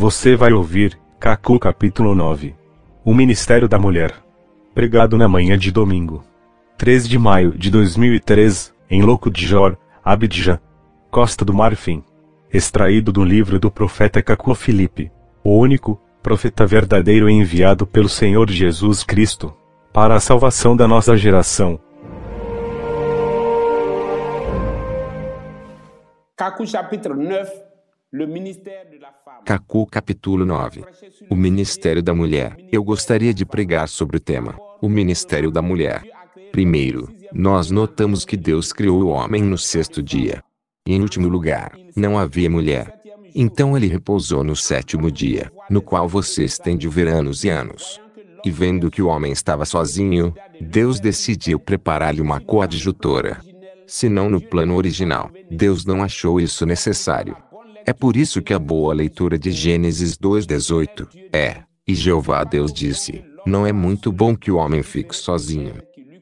Você vai ouvir, Cacu capítulo 9. O Ministério da Mulher. Pregado na manhã de domingo. 3 de maio de 2003, em Loco de Jor, Abidjan. Costa do Marfim. Extraído do livro do profeta Cacu Felipe, O único, profeta verdadeiro enviado pelo Senhor Jesus Cristo. Para a salvação da nossa geração. Cacu capítulo 9 Cacu capítulo 9. O Ministério da Mulher. Eu gostaria de pregar sobre o tema, o Ministério da Mulher. Primeiro, nós notamos que Deus criou o homem no sexto dia. E em último lugar, não havia mulher. Então ele repousou no sétimo dia, no qual vocês têm de ver anos e anos. E vendo que o homem estava sozinho, Deus decidiu preparar-lhe uma coadjutora. Senão no plano original, Deus não achou isso necessário. É por isso que a boa leitura de Gênesis 2,18 é: E Jeová Deus disse: Não é muito bom que o homem fique sozinho.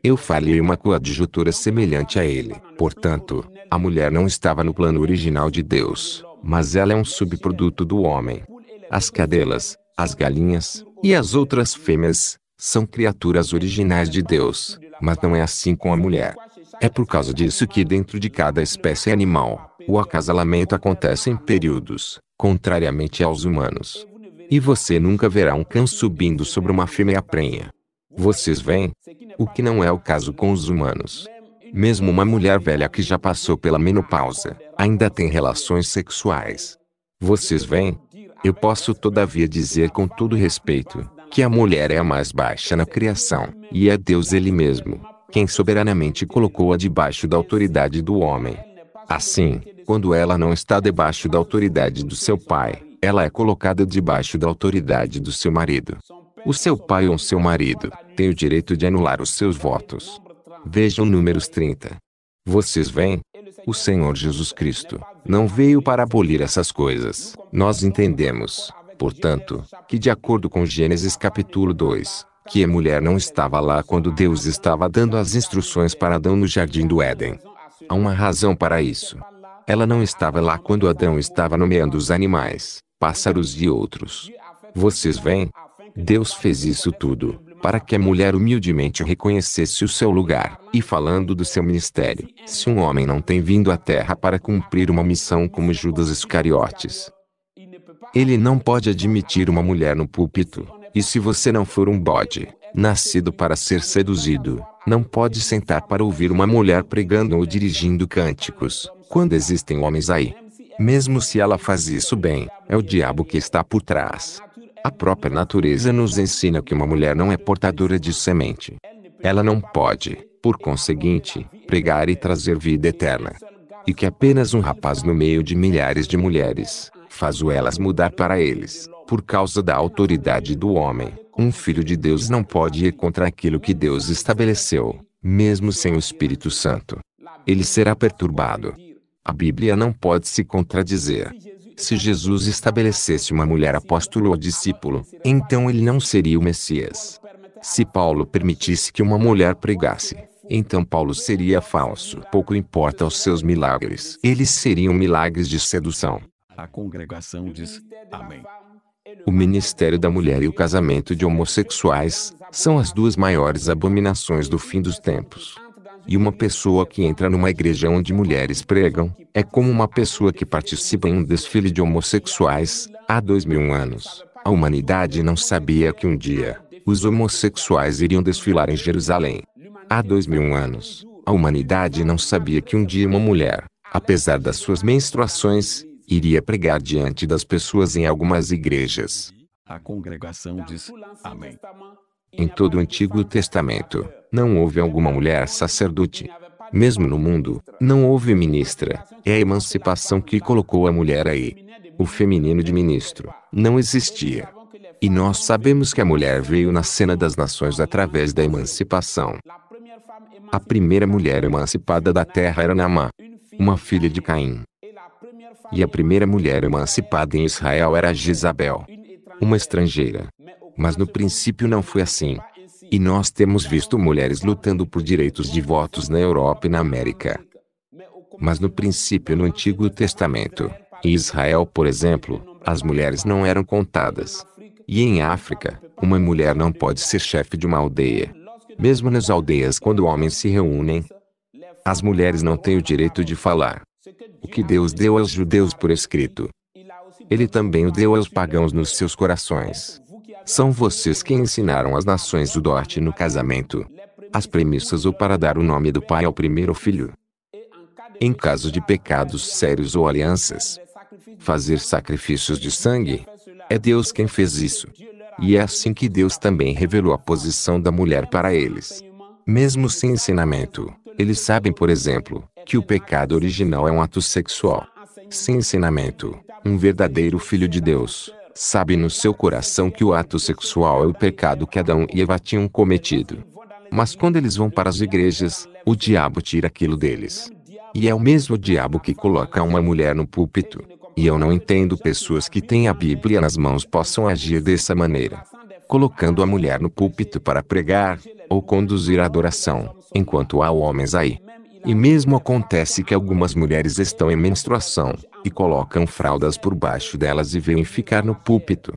Eu falhei uma coadjutora semelhante a ele. Portanto, a mulher não estava no plano original de Deus, mas ela é um subproduto do homem. As cadelas, as galinhas e as outras fêmeas são criaturas originais de Deus, mas não é assim com a mulher. É por causa disso que dentro de cada espécie animal o acasalamento acontece em períodos, contrariamente aos humanos. E você nunca verá um cão subindo sobre uma fêmea prenha. Vocês veem? O que não é o caso com os humanos. Mesmo uma mulher velha que já passou pela menopausa, ainda tem relações sexuais. Vocês veem? Eu posso todavia dizer com todo respeito, que a mulher é a mais baixa na criação, e é Deus Ele mesmo, quem soberanamente colocou-a debaixo da autoridade do homem. Assim, quando ela não está debaixo da autoridade do seu pai, ela é colocada debaixo da autoridade do seu marido. O seu pai ou seu marido tem o direito de anular os seus votos. Vejam Números 30. Vocês veem? O Senhor Jesus Cristo não veio para abolir essas coisas. Nós entendemos, portanto, que de acordo com Gênesis capítulo 2, que a mulher não estava lá quando Deus estava dando as instruções para Adão no jardim do Éden. Há uma razão para isso. Ela não estava lá quando Adão estava nomeando os animais, pássaros e outros. Vocês veem? Deus fez isso tudo para que a mulher humildemente reconhecesse o seu lugar. E falando do seu ministério, se um homem não tem vindo à terra para cumprir uma missão como Judas Iscariotes, ele não pode admitir uma mulher no púlpito. E se você não for um bode, nascido para ser seduzido, não pode sentar para ouvir uma mulher pregando ou dirigindo cânticos, quando existem homens aí. Mesmo se ela faz isso bem, é o diabo que está por trás. A própria natureza nos ensina que uma mulher não é portadora de semente. Ela não pode, por conseguinte, pregar e trazer vida eterna. E que apenas um rapaz no meio de milhares de mulheres, faz o elas mudar para eles, por causa da autoridade do homem. Um filho de Deus não pode ir contra aquilo que Deus estabeleceu, mesmo sem o Espírito Santo. Ele será perturbado. A Bíblia não pode se contradizer. Se Jesus estabelecesse uma mulher apóstolo ou discípulo, então ele não seria o Messias. Se Paulo permitisse que uma mulher pregasse, então Paulo seria falso. Pouco importa os seus milagres. Eles seriam milagres de sedução. A congregação diz: Amém. O Ministério da Mulher e o casamento de homossexuais são as duas maiores abominações do fim dos tempos. E uma pessoa que entra numa igreja onde mulheres pregam é como uma pessoa que participa em um desfile de homossexuais há dois mil anos. A humanidade não sabia que um dia os homossexuais iriam desfilar em Jerusalém. Há dois mil anos, a humanidade não sabia que um dia uma mulher, apesar das suas menstruações, iria pregar diante das pessoas em algumas igrejas. A congregação diz: Amém. Em todo o Antigo Testamento, não houve alguma mulher sacerdote. Mesmo no mundo, não houve ministra. É a emancipação que colocou a mulher aí. O feminino de ministro não existia. E nós sabemos que a mulher veio na cena das nações através da emancipação. A primeira mulher emancipada da terra era Namá, uma filha de Caim. E a primeira mulher emancipada em Israel era Jezabel, uma estrangeira. Mas no princípio não foi assim. E nós temos visto mulheres lutando por direitos de votos na Europa e na América. Mas no princípio, no Antigo Testamento, em Israel, por exemplo, as mulheres não eram contadas. E em África, uma mulher não pode ser chefe de uma aldeia. Mesmo nas aldeias, quando homens se reúnem, as mulheres não têm o direito de falar. O que Deus deu aos judeus por escrito, ele também o deu aos pagãos nos seus corações. São vocês que ensinaram as nações o dote no casamento, as premissas ou para dar o nome do pai ao primeiro filho. Em caso de pecados sérios ou alianças, fazer sacrifícios de sangue, é Deus quem fez isso. E é assim que Deus também revelou a posição da mulher para eles. Mesmo sem ensinamento, eles sabem, por exemplo, que o pecado original é um ato sexual. Sem ensinamento, um verdadeiro filho de Deus sabe no seu coração que o ato sexual é o pecado que Adão e Eva tinham cometido. Mas quando eles vão para as igrejas, o diabo tira aquilo deles. E é o mesmo diabo que coloca uma mulher no púlpito. E eu não entendo pessoas que têm a Bíblia nas mãos possam agir dessa maneira colocando a mulher no púlpito para pregar ou conduzir a adoração, enquanto há homens aí. E mesmo acontece que algumas mulheres estão em menstruação e colocam fraldas por baixo delas e vêm ficar no púlpito.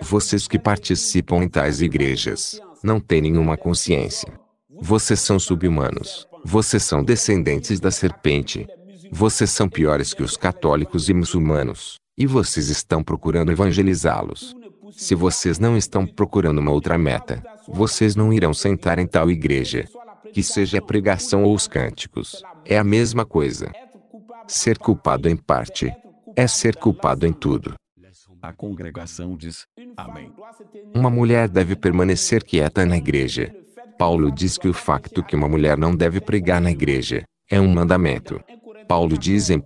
Vocês que participam em tais igrejas não têm nenhuma consciência. Vocês são subhumanos. Vocês são descendentes da serpente. Vocês são piores que os católicos e muçulmanos, e vocês estão procurando evangelizá-los. Se vocês não estão procurando uma outra meta, vocês não irão sentar em tal igreja. Que seja a pregação ou os cânticos, é a mesma coisa. Ser culpado em parte é ser culpado em tudo. A congregação diz: Amém. Uma mulher deve permanecer quieta na igreja. Paulo diz que o facto que uma mulher não deve pregar na igreja é um mandamento. Paulo diz em 1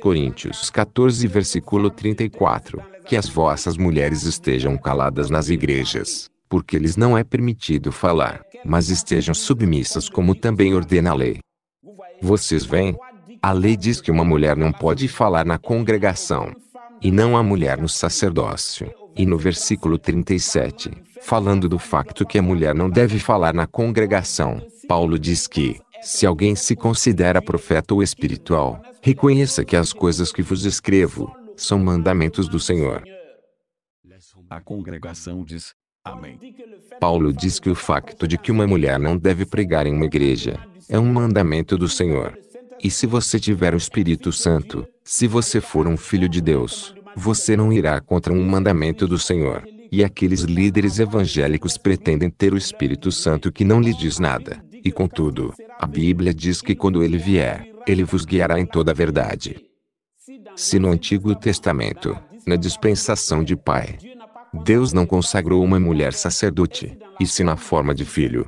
Coríntios 14, versículo 34: que as vossas mulheres estejam caladas nas igrejas, porque lhes não é permitido falar, mas estejam submissas como também ordena a lei. Vocês veem? A lei diz que uma mulher não pode falar na congregação, e não a mulher no sacerdócio. E no versículo 37, falando do facto que a mulher não deve falar na congregação, Paulo diz que, se alguém se considera profeta ou espiritual, reconheça que as coisas que vos escrevo, são mandamentos do Senhor. A congregação diz: Amém. Paulo diz que o facto de que uma mulher não deve pregar em uma igreja é um mandamento do Senhor. E se você tiver o Espírito Santo, se você for um filho de Deus, você não irá contra um mandamento do Senhor. E aqueles líderes evangélicos pretendem ter o Espírito Santo que não lhe diz nada. E contudo, a Bíblia diz que quando ele vier, ele vos guiará em toda a verdade se no Antigo Testamento, na dispensação de pai, Deus não consagrou uma mulher sacerdote, e se na forma de filho,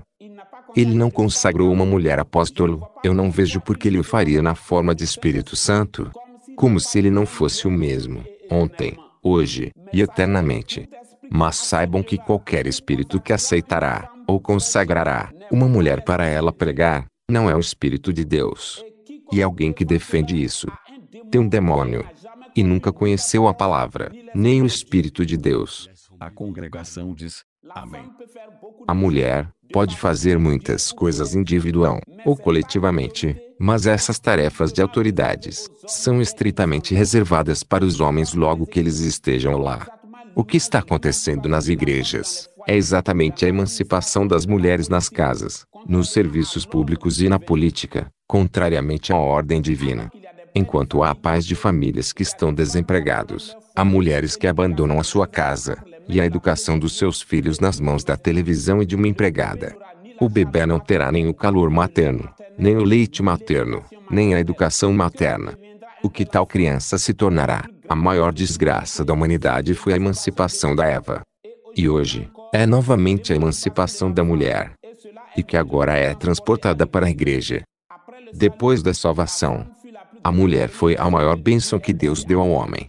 ele não consagrou uma mulher apóstolo, eu não vejo por que ele o faria na forma de Espírito Santo, como se ele não fosse o mesmo, ontem, hoje e eternamente. Mas saibam que qualquer espírito que aceitará, ou consagrará, uma mulher para ela pregar, não é o Espírito de Deus. E alguém que defende isso, tem um demônio. E nunca conheceu a palavra, nem o Espírito de Deus. A congregação diz: Amém. A mulher pode fazer muitas coisas individual ou coletivamente, mas essas tarefas de autoridades são estritamente reservadas para os homens logo que eles estejam lá. O que está acontecendo nas igrejas é exatamente a emancipação das mulheres nas casas, nos serviços públicos e na política, contrariamente à ordem divina enquanto há pais de famílias que estão desempregados, há mulheres que abandonam a sua casa e a educação dos seus filhos nas mãos da televisão e de uma empregada. O bebê não terá nem o calor materno, nem o leite materno, nem a educação materna. O que tal criança se tornará? A maior desgraça da humanidade foi a emancipação da Eva. E hoje, é novamente a emancipação da mulher. E que agora é transportada para a igreja. Depois da salvação, a mulher foi a maior bênção que Deus deu ao homem.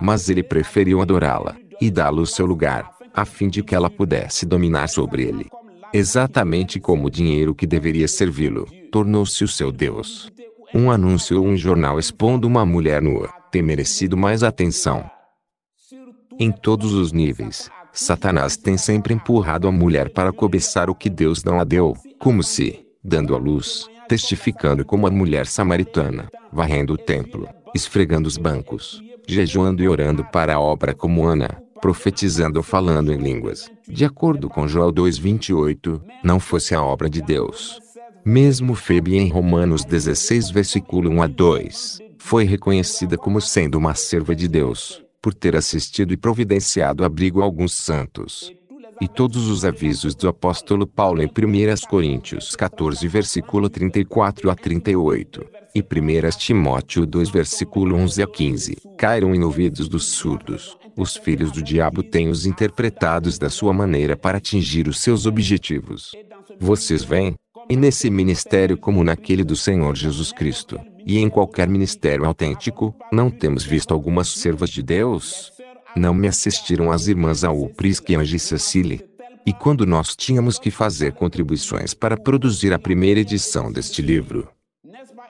Mas ele preferiu adorá-la e dá lo o seu lugar, a fim de que ela pudesse dominar sobre ele. Exatamente como o dinheiro que deveria servi-lo, tornou-se o seu Deus. Um anúncio ou um jornal expondo uma mulher nua tem merecido mais atenção. Em todos os níveis, Satanás tem sempre empurrado a mulher para cobiçar o que Deus não a deu, como se, dando à luz, testificando como a mulher samaritana, varrendo o templo, esfregando os bancos, jejuando e orando para a obra como Ana, profetizando ou falando em línguas, de acordo com Joel 2:28, não fosse a obra de Deus. Mesmo Febe em Romanos 16 versículo 1 a 2, foi reconhecida como sendo uma serva de Deus, por ter assistido e providenciado abrigo a alguns santos e todos os avisos do apóstolo Paulo em 1 Coríntios 14, versículo 34 a 38, e 1 Timóteo 2, versículo 11 a 15, caíram em ouvidos dos surdos. Os filhos do diabo têm os interpretados da sua maneira para atingir os seus objetivos. Vocês veem, e nesse ministério como naquele do Senhor Jesus Cristo, e em qualquer ministério autêntico, não temos visto algumas servas de Deus, não me assistiram as irmãs Alprisca e Angie Cecily. E quando nós tínhamos que fazer contribuições para produzir a primeira edição deste livro,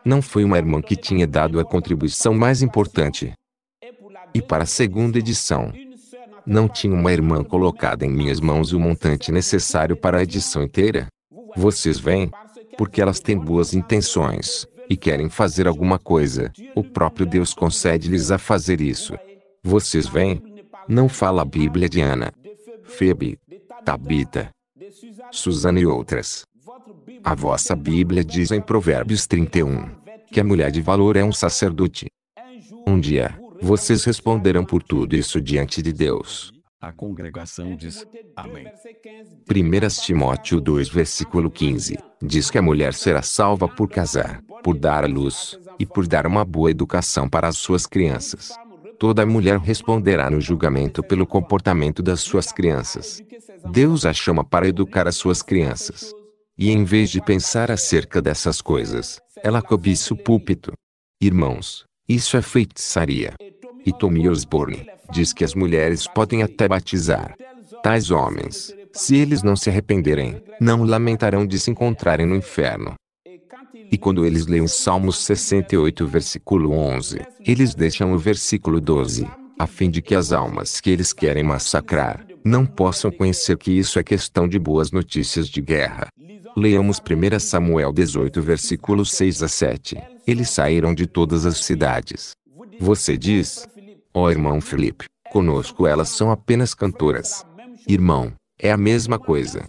não foi uma irmã que tinha dado a contribuição mais importante. E para a segunda edição, não tinha uma irmã colocada em minhas mãos o montante necessário para a edição inteira. Vocês veem, porque elas têm boas intenções e querem fazer alguma coisa, o próprio Deus concede-lhes a fazer isso. Vocês veem, não fala a Bíblia de Ana, Febe, Tabita, Suzana e outras. A vossa Bíblia diz em Provérbios 31 que a mulher de valor é um sacerdote. Um dia, vocês responderão por tudo isso diante de Deus. A congregação diz: Amém. 1 Timóteo 2, versículo 15 diz que a mulher será salva por casar, por dar à luz e por dar uma boa educação para as suas crianças. Toda mulher responderá no julgamento pelo comportamento das suas crianças. Deus a chama para educar as suas crianças. E em vez de pensar acerca dessas coisas, ela cobiça o púlpito. Irmãos, isso é feitiçaria. E Tommy Osborne diz que as mulheres podem até batizar. Tais homens, se eles não se arrependerem, não lamentarão de se encontrarem no inferno. E quando eles leem Salmos 68, versículo 11, eles deixam o versículo 12, a fim de que as almas que eles querem massacrar não possam conhecer que isso é questão de boas notícias de guerra. Leamos 1 Samuel 18, versículos 6 a 7. Eles saíram de todas as cidades. Você diz, ó oh, irmão Felipe, conosco elas são apenas cantoras. Irmão, é a mesma coisa.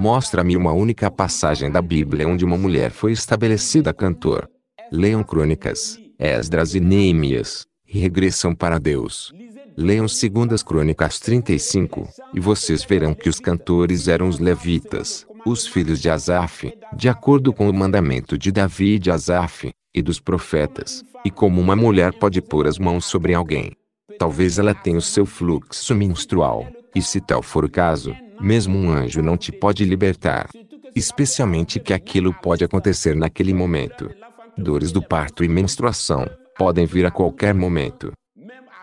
Mostra-me uma única passagem da Bíblia onde uma mulher foi estabelecida cantor. Leiam Crônicas, Esdras e Neemias, e regressam para Deus. Leiam 2 Crônicas 35, e vocês verão que os cantores eram os levitas, os filhos de Asaf, de acordo com o mandamento de Davi e de Asaf, e dos profetas, e como uma mulher pode pôr as mãos sobre alguém. Talvez ela tenha o seu fluxo menstrual, e se tal for o caso, mesmo um anjo não te pode libertar. Especialmente que aquilo pode acontecer naquele momento. Dores do parto e menstruação podem vir a qualquer momento.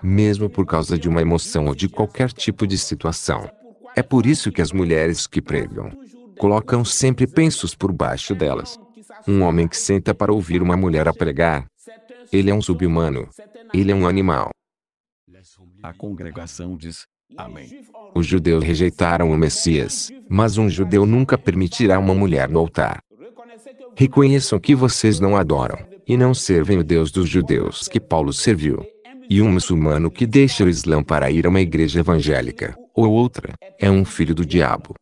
Mesmo por causa de uma emoção ou de qualquer tipo de situação. É por isso que as mulheres que pregam colocam sempre pensos por baixo delas. Um homem que senta para ouvir uma mulher a pregar, ele é um subhumano, ele é um animal. A congregação diz: Amém. Os judeus rejeitaram o Messias, mas um judeu nunca permitirá uma mulher no altar. Reconheçam que vocês não adoram, e não servem o Deus dos judeus que Paulo serviu. E um muçulmano que deixa o Islã para ir a uma igreja evangélica, ou outra, é um filho do diabo.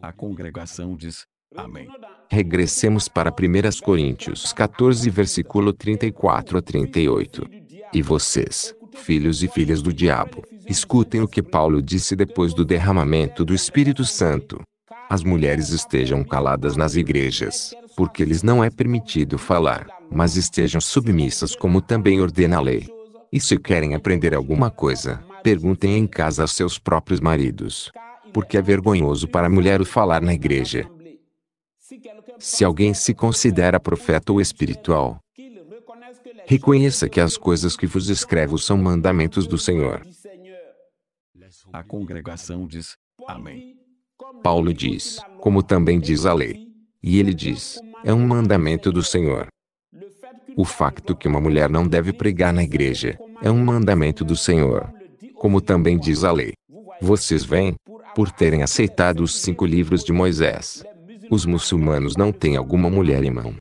A congregação diz: Amém. Regressemos para 1 Coríntios 14, versículo 34 a 38. E vocês, filhos e filhas do diabo, Escutem o que Paulo disse depois do derramamento do Espírito Santo. As mulheres estejam caladas nas igrejas, porque lhes não é permitido falar, mas estejam submissas como também ordena a lei. E se querem aprender alguma coisa, perguntem em casa a seus próprios maridos, porque é vergonhoso para a mulher o falar na igreja. Se alguém se considera profeta ou espiritual, reconheça que as coisas que vos escrevo são mandamentos do Senhor. A congregação diz: Amém. Paulo diz: Como também diz a lei. E ele diz: É um mandamento do Senhor. O facto que uma mulher não deve pregar na igreja é um mandamento do Senhor. Como também diz a lei. Vocês veem, por terem aceitado os cinco livros de Moisés, os muçulmanos não têm alguma mulher em mão.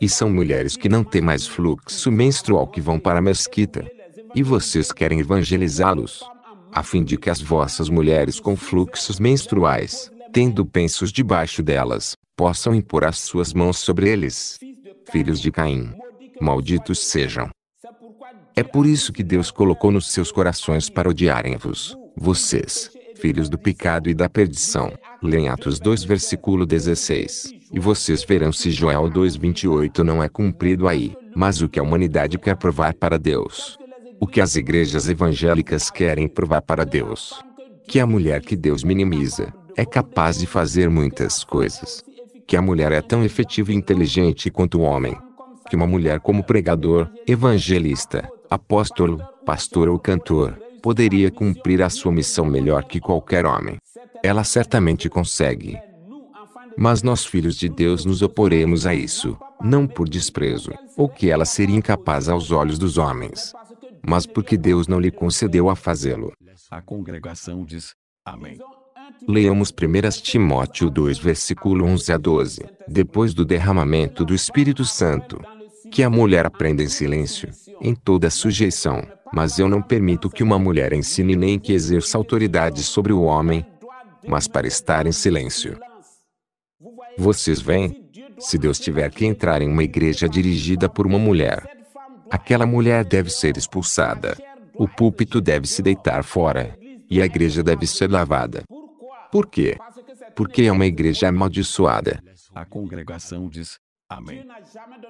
E são mulheres que não têm mais fluxo menstrual que vão para a mesquita. E vocês querem evangelizá-los a fim de que as vossas mulheres com fluxos menstruais, tendo pensos debaixo delas, possam impor as suas mãos sobre eles. Filhos de Caim, malditos sejam. É por isso que Deus colocou nos seus corações para odiarem-vos, vocês, filhos do pecado e da perdição. Leem Atos 2, versículo 16. E vocês verão se Joel 2,28 não é cumprido aí, mas o que a humanidade quer provar para Deus o que as igrejas evangélicas querem provar para Deus? Que a mulher que Deus minimiza é capaz de fazer muitas coisas. Que a mulher é tão efetiva e inteligente quanto o homem. Que uma mulher, como pregador, evangelista, apóstolo, pastor ou cantor, poderia cumprir a sua missão melhor que qualquer homem. Ela certamente consegue. Mas nós, filhos de Deus, nos oporemos a isso, não por desprezo, ou que ela seria incapaz aos olhos dos homens, mas porque Deus não lhe concedeu a fazê-lo. A congregação diz: Amém. Leamos 1 Timóteo 2, versículo 11 a 12. Depois do derramamento do Espírito Santo, que a mulher aprenda em silêncio, em toda sujeição, mas eu não permito que uma mulher ensine nem que exerça autoridade sobre o homem, mas para estar em silêncio. Vocês veem? Se Deus tiver que entrar em uma igreja dirigida por uma mulher, Aquela mulher deve ser expulsada. O púlpito deve se deitar fora. E a igreja deve ser lavada. Por quê? Porque é uma igreja amaldiçoada. A congregação diz: Amém.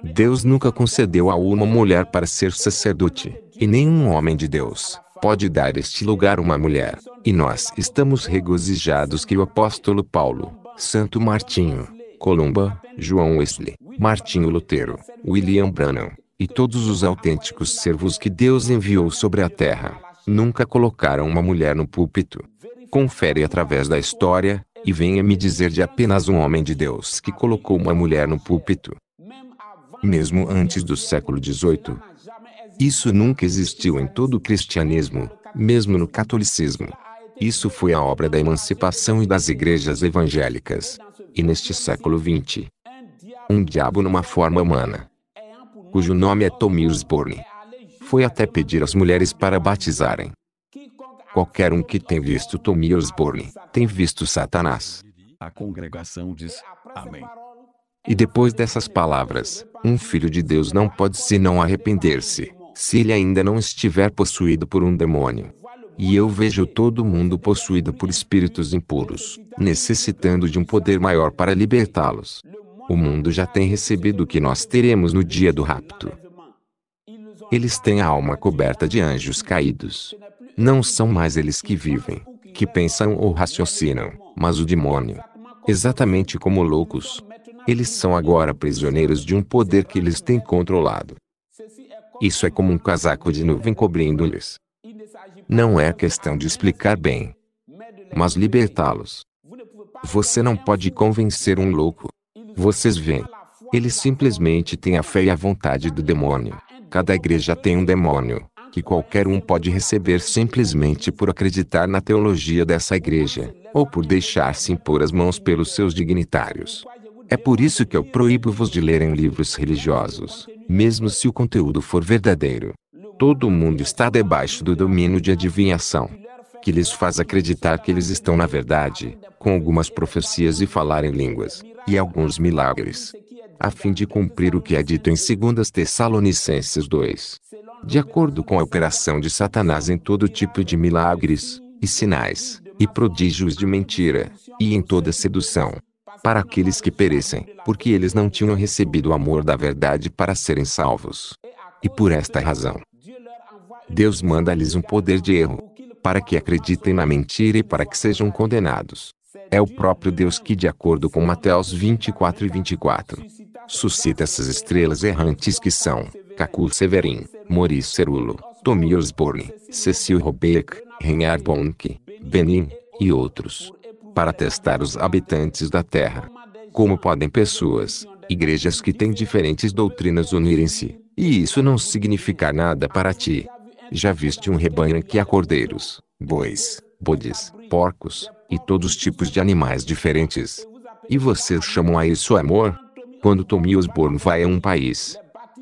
Deus nunca concedeu a uma mulher para ser sacerdote, e nenhum homem de Deus pode dar este lugar uma mulher. E nós estamos regozijados que o apóstolo Paulo, Santo Martinho, Columba, João Wesley, Martinho Lutero, William Branham, e todos os autênticos servos que Deus enviou sobre a terra, nunca colocaram uma mulher no púlpito. Confere através da história, e venha me dizer de apenas um homem de Deus que colocou uma mulher no púlpito. Mesmo antes do século XVIII, isso nunca existiu em todo o cristianismo, mesmo no catolicismo. Isso foi a obra da emancipação e das igrejas evangélicas. E neste século XX, um diabo numa forma humana cujo nome é Tom Osborne. Foi até pedir às mulheres para batizarem. Qualquer um que tem visto Tom Osborne, tem visto Satanás. A congregação diz, amém. E depois dessas palavras, um filho de Deus não pode senão arrepender-se, se ele ainda não estiver possuído por um demônio. E eu vejo todo mundo possuído por espíritos impuros, necessitando de um poder maior para libertá-los. O mundo já tem recebido o que nós teremos no dia do rapto. Eles têm a alma coberta de anjos caídos. Não são mais eles que vivem, que pensam ou raciocinam, mas o demônio. Exatamente como loucos. Eles são agora prisioneiros de um poder que eles têm controlado. Isso é como um casaco de nuvem cobrindo-lhes. Não é questão de explicar bem, mas libertá-los. Você não pode convencer um louco. Vocês veem. Ele simplesmente tem a fé e a vontade do demônio. Cada igreja tem um demônio, que qualquer um pode receber simplesmente por acreditar na teologia dessa igreja, ou por deixar-se impor as mãos pelos seus dignitários. É por isso que eu proíbo-vos de lerem livros religiosos, mesmo se o conteúdo for verdadeiro. Todo mundo está debaixo do domínio de adivinhação que lhes faz acreditar que eles estão na verdade, com algumas profecias e falar em línguas, e alguns milagres, a fim de cumprir o que é dito em 2 Tessalonicenses 2. De acordo com a operação de Satanás em todo tipo de milagres, e sinais, e prodígios de mentira, e em toda sedução, para aqueles que perecem, porque eles não tinham recebido o amor da verdade para serem salvos. E por esta razão, Deus manda-lhes um poder de erro, para que acreditem na mentira e para que sejam condenados. É o próprio Deus que, de acordo com Mateus 24 e 24, suscita essas estrelas errantes que são Cacu Severin, Maurice Cerulo, Tommy Osborne, Cecil Robeck, Reinhard Bonk, Benin e outros, para testar os habitantes da Terra. Como podem pessoas, igrejas que têm diferentes doutrinas unirem-se, e isso não significar nada para ti? Já viste um rebanho em que há cordeiros, bois, bodes, porcos, e todos tipos de animais diferentes. E vocês chamam a isso amor? Quando Tommy Osborne vai a um país,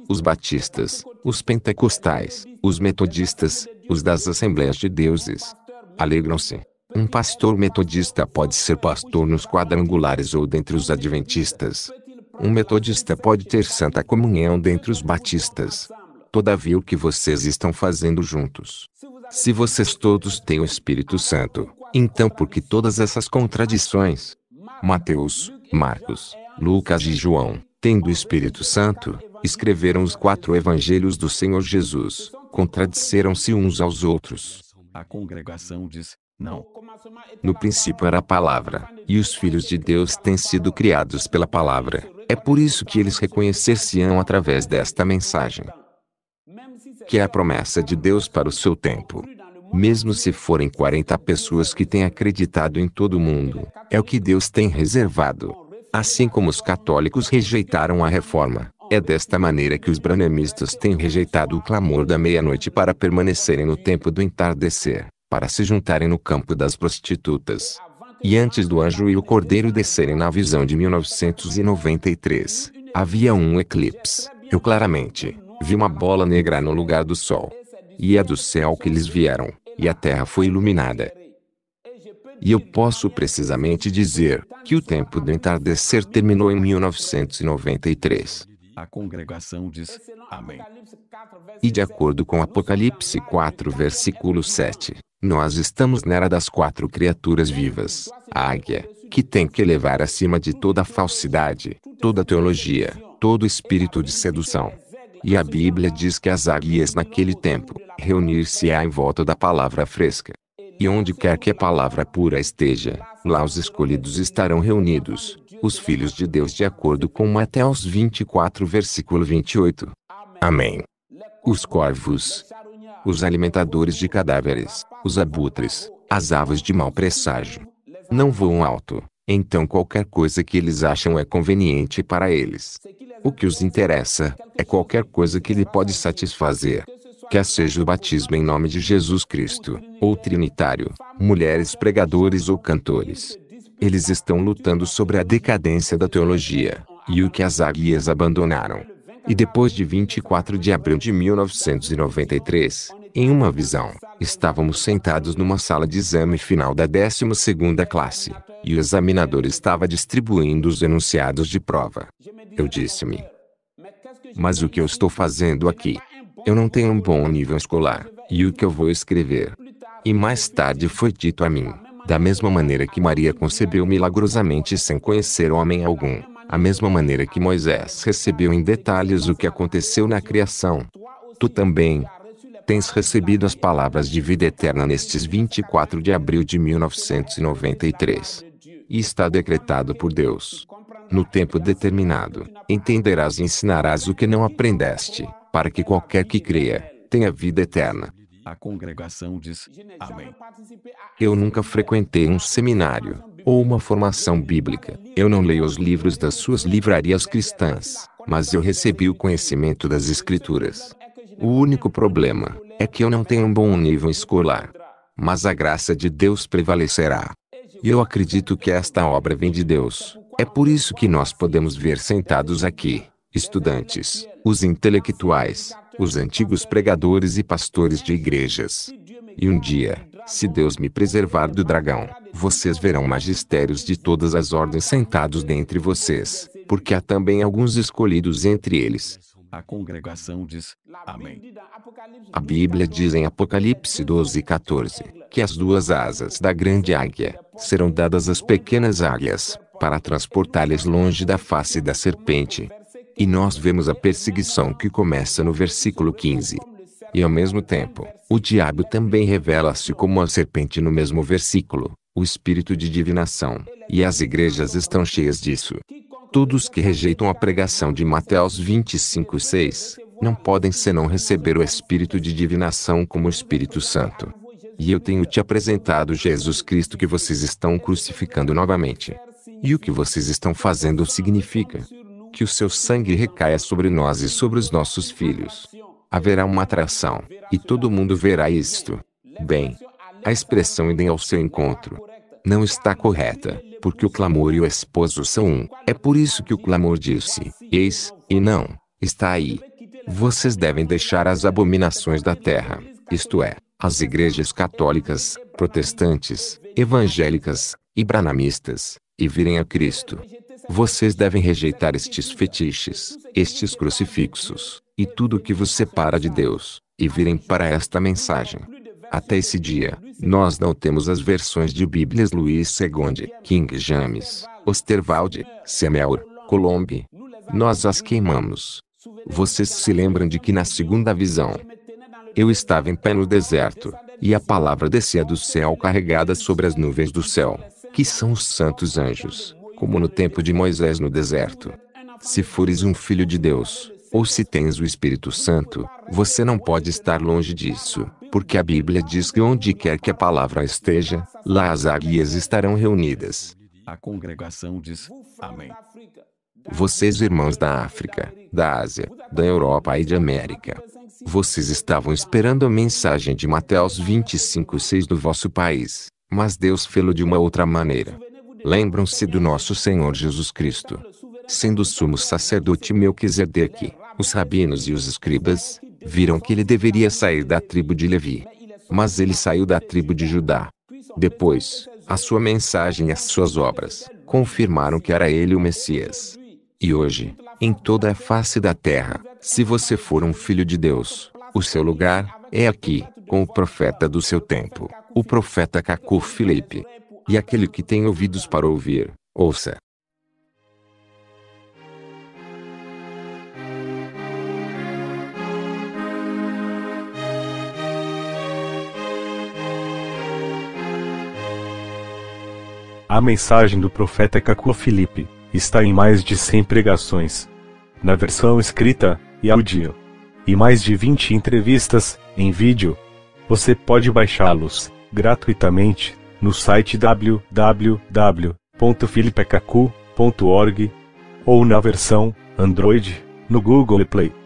os batistas, os pentecostais, os metodistas, os das Assembleias de Deuses, alegram-se. Um pastor metodista pode ser pastor nos quadrangulares ou dentre os adventistas. Um metodista pode ter santa comunhão dentre os batistas todavia o que vocês estão fazendo juntos. Se vocês todos têm o Espírito Santo, então por que todas essas contradições? Mateus, Marcos, Lucas e João, tendo o Espírito Santo, escreveram os quatro evangelhos do Senhor Jesus, contradizeram se uns aos outros. A congregação diz: não. No princípio era a palavra, e os filhos de Deus têm sido criados pela palavra. É por isso que eles reconhecer-se-ão através desta mensagem que é a promessa de Deus para o seu tempo. Mesmo se forem 40 pessoas que têm acreditado em todo o mundo, é o que Deus tem reservado. Assim como os católicos rejeitaram a reforma, é desta maneira que os branemistas têm rejeitado o clamor da meia-noite para permanecerem no tempo do entardecer, para se juntarem no campo das prostitutas. E antes do anjo e o cordeiro descerem na visão de 1993, havia um eclipse, eu claramente, Vi uma bola negra no lugar do sol. E é do céu que eles vieram, e a terra foi iluminada. E eu posso precisamente dizer que o tempo do entardecer terminou em 1993. A congregação diz Amém. E de acordo com Apocalipse 4, versículo 7, nós estamos na era das quatro criaturas vivas: a águia, que tem que elevar acima de toda falsidade, toda teologia, todo espírito de sedução, e a Bíblia diz que as águias naquele tempo reunir-se-á em volta da palavra fresca. E onde quer que a palavra pura esteja, lá os escolhidos estarão reunidos, os filhos de Deus de acordo com Mateus 24 versículo 28. Amém. Os corvos, os alimentadores de cadáveres, os abutres, as aves de mau presságio, não voam alto, então qualquer coisa que eles acham é conveniente para eles. O que os interessa é qualquer coisa que lhe pode satisfazer. Quer seja o batismo em nome de Jesus Cristo, ou trinitário, mulheres pregadores ou cantores. Eles estão lutando sobre a decadência da teologia, e o que as águias abandonaram. E depois de 24 de abril de 1993, em uma visão, estávamos sentados numa sala de exame final da 12 classe, e o examinador estava distribuindo os enunciados de prova. Eu disse-me, mas o que eu estou fazendo aqui? Eu não tenho um bom nível escolar, e o que eu vou escrever? E mais tarde foi dito a mim, da mesma maneira que Maria concebeu milagrosamente sem conhecer homem algum, a mesma maneira que Moisés recebeu em detalhes o que aconteceu na criação, tu também, tens recebido as palavras de vida eterna nestes 24 de abril de 1993. E está decretado por Deus. No tempo determinado, entenderás e ensinarás o que não aprendeste, para que qualquer que creia, tenha vida eterna. A congregação diz: Amém. Eu nunca frequentei um seminário ou uma formação bíblica. Eu não leio os livros das suas livrarias cristãs, mas eu recebi o conhecimento das Escrituras. O único problema é que eu não tenho um bom nível escolar. Mas a graça de Deus prevalecerá. E eu acredito que esta obra vem de Deus. É por isso que nós podemos ver sentados aqui, estudantes, os intelectuais, os antigos pregadores e pastores de igrejas. E um dia, se Deus me preservar do dragão, vocês verão magistérios de todas as ordens sentados dentre vocês, porque há também alguns escolhidos entre eles, a congregação diz: Amém. A Bíblia diz em Apocalipse 12, 14 que as duas asas da grande águia serão dadas às pequenas águias para transportá-las longe da face da serpente. E nós vemos a perseguição que começa no versículo 15. E ao mesmo tempo, o diabo também revela-se como a serpente no mesmo versículo, o espírito de divinação, e as igrejas estão cheias disso. Todos que rejeitam a pregação de Mateus 25:6 não podem senão receber o espírito de divinação como Espírito Santo. E eu tenho te apresentado Jesus Cristo que vocês estão crucificando novamente. E o que vocês estão fazendo significa que o seu sangue recaia sobre nós e sobre os nossos filhos. Haverá uma atração, e todo mundo verá isto. Bem, a expressão idem ao seu encontro não está correta, porque o clamor e o esposo são um. É por isso que o clamor disse: Eis, e não, está aí. Vocês devem deixar as abominações da terra, isto é, as igrejas católicas, protestantes, evangélicas e branamistas, e virem a Cristo. Vocês devem rejeitar estes fetiches, estes crucifixos, e tudo o que vos separa de Deus, e virem para esta mensagem. Até esse dia, nós não temos as versões de Bíblias Luiz II, é King James, Osterwald, é, Semeur, Colombe. Nós as queimamos. Vocês se lembram de que na segunda visão eu estava em pé no deserto, e a palavra descia do céu carregada sobre as nuvens do céu, que são os santos anjos, como no tempo de Moisés no deserto. Se fores um filho de Deus, ou se tens o Espírito Santo, você não pode estar longe disso, porque a Bíblia diz que onde quer que a palavra esteja, lá as águias estarão reunidas. A congregação diz: Amém. Vocês, irmãos da África, da Ásia, da Europa e de América, vocês estavam esperando a mensagem de Mateus 25,6 do vosso país, mas Deus fê-lo de uma outra maneira. Lembram-se do nosso Senhor Jesus Cristo, sendo sumo sacerdote Melquisedeque, os rabinos e os escribas viram que ele deveria sair da tribo de Levi. Mas ele saiu da tribo de Judá. Depois, a sua mensagem e as suas obras confirmaram que era ele o Messias. E hoje, em toda a face da terra, se você for um filho de Deus, o seu lugar é aqui, com o profeta do seu tempo, o profeta Cacu Filipe. E aquele que tem ouvidos para ouvir, ouça. A mensagem do profeta Cacu Filipe está em mais de 100 pregações, na versão escrita e áudio, e mais de 20 entrevistas em vídeo. Você pode baixá-los gratuitamente no site www.filipecacu.org ou na versão Android no Google Play.